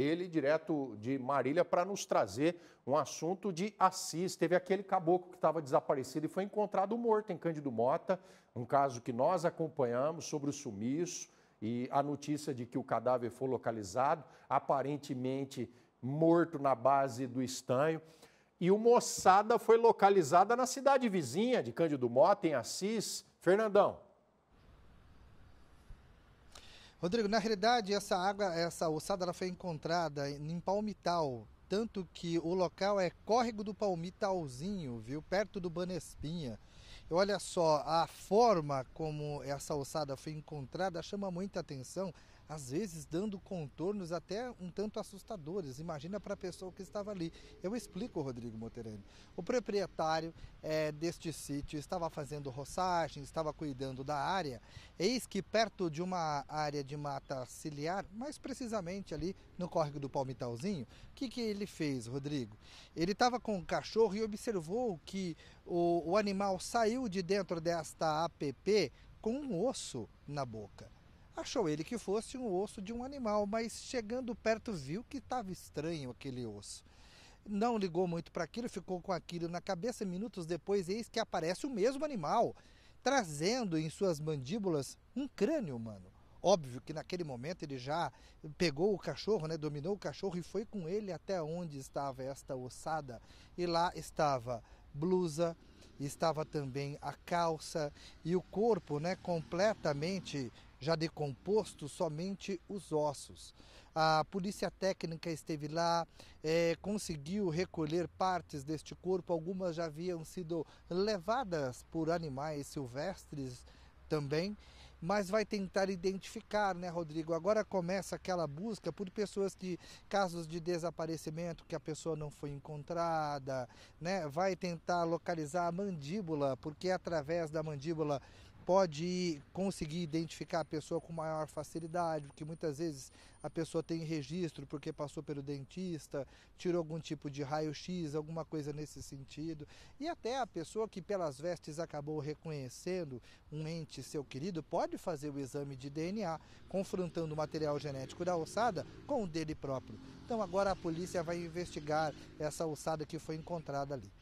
ele direto de Marília para nos trazer um assunto de Assis. Teve aquele caboclo que estava desaparecido e foi encontrado morto em Cândido Mota, um caso que nós acompanhamos sobre o sumiço e a notícia de que o cadáver foi localizado, aparentemente morto na base do estanho. E o Moçada foi localizada na cidade vizinha de Cândido Mota, em Assis. Fernandão, Rodrigo, na realidade, essa água, essa ossada, ela foi encontrada em Palmital, tanto que o local é Córrego do Palmitalzinho, viu? Perto do Banespinha. E olha só, a forma como essa ossada foi encontrada chama muita atenção, às vezes dando contornos até um tanto assustadores. Imagina para a pessoa que estava ali. Eu explico, Rodrigo Moterani. O proprietário é, deste sítio estava fazendo roçagem, estava cuidando da área. Eis que perto de uma área de mata ciliar, mais precisamente ali no córrego do Palmitalzinho, o que, que ele fez, Rodrigo? Ele estava com o um cachorro e observou que o, o animal saiu de dentro desta app com um osso na boca. Achou ele que fosse um osso de um animal, mas chegando perto viu que estava estranho aquele osso. Não ligou muito para aquilo, ficou com aquilo na cabeça. Minutos depois, eis que aparece o mesmo animal, trazendo em suas mandíbulas um crânio humano. Óbvio que naquele momento ele já pegou o cachorro, né, dominou o cachorro e foi com ele até onde estava esta ossada. E lá estava blusa, estava também a calça e o corpo, né, completamente já decomposto somente os ossos. A polícia técnica esteve lá, é, conseguiu recolher partes deste corpo, algumas já haviam sido levadas por animais silvestres também, mas vai tentar identificar, né, Rodrigo? Agora começa aquela busca por pessoas que casos de desaparecimento que a pessoa não foi encontrada, né? Vai tentar localizar a mandíbula, porque é através da mandíbula pode conseguir identificar a pessoa com maior facilidade, porque muitas vezes a pessoa tem registro porque passou pelo dentista, tirou algum tipo de raio-x, alguma coisa nesse sentido. E até a pessoa que pelas vestes acabou reconhecendo um ente seu querido pode fazer o exame de DNA, confrontando o material genético da ossada com o dele próprio. Então agora a polícia vai investigar essa ossada que foi encontrada ali.